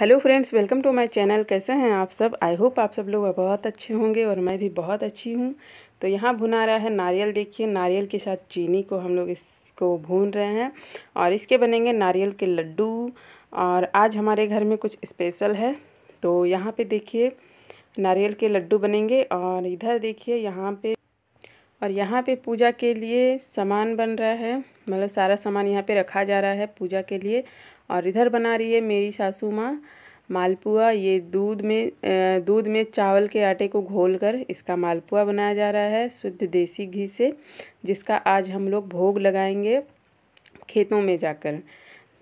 hello friends welcome to my channel कैसे हैं आप सब आई होप आप सब लोग बहुत अच्छे होंगे और मैं भी बहुत अच्छी हूँ तो यहाँ भुना रहा है नारियल देखिए नारियल के साथ चीनी को हम लोग इसको भून रहे हैं और इसके बनेंगे नारियल के लड्डू और आज हमारे घर में कुछ स्पेशल है तो यहाँ पे देखिए नारियल के लड्डू बनेंगे और इधर देखिए यहाँ पर और यहाँ पे पूजा के लिए सामान बन रहा है मतलब सारा सामान यहाँ पे रखा जा रहा है पूजा के लिए और इधर बना रही है मेरी सासू माँ मालपुआ ये दूध में दूध में चावल के आटे को घोलकर इसका मालपुआ बनाया जा रहा है शुद्ध देसी घी से जिसका आज हम लोग भोग लगाएंगे खेतों में जाकर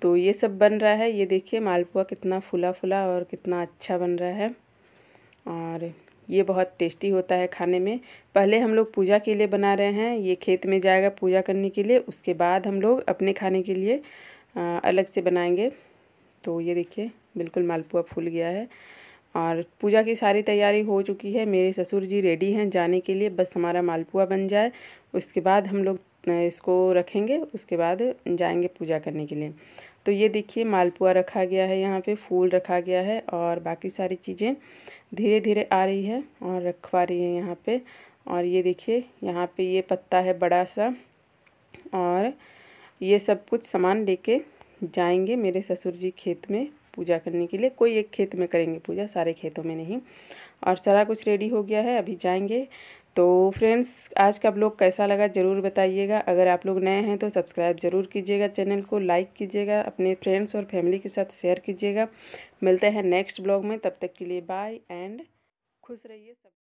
तो ये सब बन रहा है ये देखिए मालपुआ कितना फुला फुला और कितना अच्छा बन रहा है और ये बहुत टेस्टी होता है खाने में पहले हम लोग पूजा के लिए बना रहे हैं ये खेत में जाएगा पूजा करने के लिए उसके बाद हम लोग अपने खाने के लिए अलग से बनाएंगे तो ये देखिए बिल्कुल मालपुआ फूल गया है और पूजा की सारी तैयारी हो चुकी है मेरे ससुर जी रेडी हैं जाने के लिए बस हमारा मालपुआ बन जाए उसके बाद हम लोग इसको रखेंगे उसके बाद जाएंगे पूजा करने के लिए तो ये देखिए मालपुआ रखा गया है यहाँ पे फूल रखा गया है और बाकी सारी चीज़ें धीरे धीरे आ रही है और रखवा रही है यहाँ पे और ये देखिए यहाँ पे ये पत्ता है बड़ा सा और ये सब कुछ सामान लेके जाएंगे मेरे ससुर जी खेत में पूजा करने के लिए कोई एक खेत में करेंगे पूजा सारे खेतों में नहीं और सारा कुछ रेडी हो गया है अभी जाएंगे तो फ्रेंड्स आज का ब्लॉग कैसा लगा ज़रूर बताइएगा अगर आप लोग नए हैं तो सब्सक्राइब ज़रूर कीजिएगा चैनल को लाइक कीजिएगा अपने फ्रेंड्स और फैमिली के साथ शेयर कीजिएगा मिलते हैं नेक्स्ट ब्लॉग में तब तक के लिए बाय एंड खुश रहिए सब